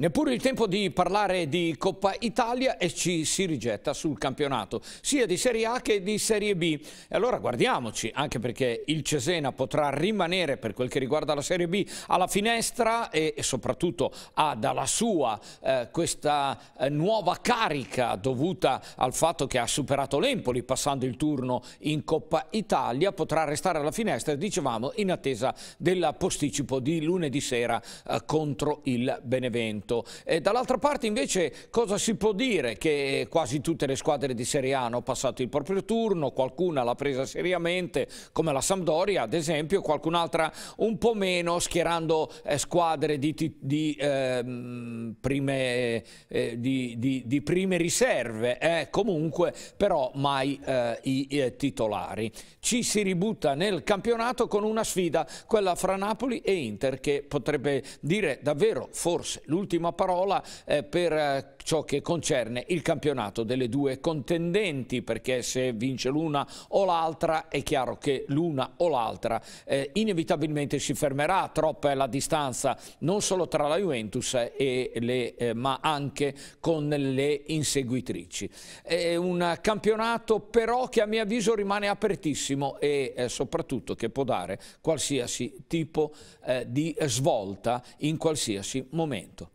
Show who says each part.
Speaker 1: Neppure il tempo di parlare di Coppa Italia e ci si rigetta sul campionato, sia di Serie A che di Serie B. E allora guardiamoci, anche perché il Cesena potrà rimanere per quel che riguarda la Serie B alla finestra e, e soprattutto ha dalla sua eh, questa eh, nuova carica dovuta al fatto che ha superato l'Empoli passando il turno in Coppa Italia, potrà restare alla finestra, dicevamo, in attesa del posticipo di lunedì sera eh, contro il Benevento momento. dall'altra parte invece cosa si può dire? Che quasi tutte le squadre di Serie A hanno passato il proprio turno, qualcuna l'ha presa seriamente come la Sampdoria ad esempio, qualcun'altra un po' meno schierando eh, squadre di, di, eh, prime, eh, di, di, prime, riserve, eh, comunque però mai eh, i, i titolari. Ci si ributta nel campionato con una sfida, quella fra Napoli e Inter che potrebbe dire davvero forse l'ultima l'ultima parola eh, per eh, ciò che concerne il campionato delle due contendenti, perché se vince l'una o l'altra è chiaro che l'una o l'altra eh, inevitabilmente si fermerà, troppa è la distanza non solo tra la Juventus le, eh, ma anche con le inseguitrici. È un campionato però che a mio avviso rimane apertissimo e eh, soprattutto che può dare qualsiasi tipo eh, di svolta in qualsiasi momento.